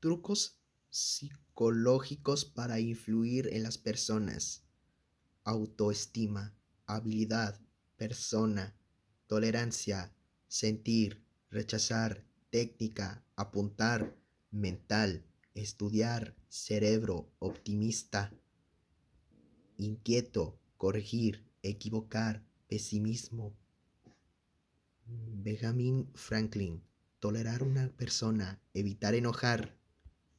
Trucos psicológicos para influir en las personas. Autoestima, habilidad, persona, tolerancia, sentir, rechazar, técnica, apuntar, mental, estudiar, cerebro, optimista, inquieto, corregir, equivocar, pesimismo. Benjamin Franklin, tolerar una persona, evitar enojar,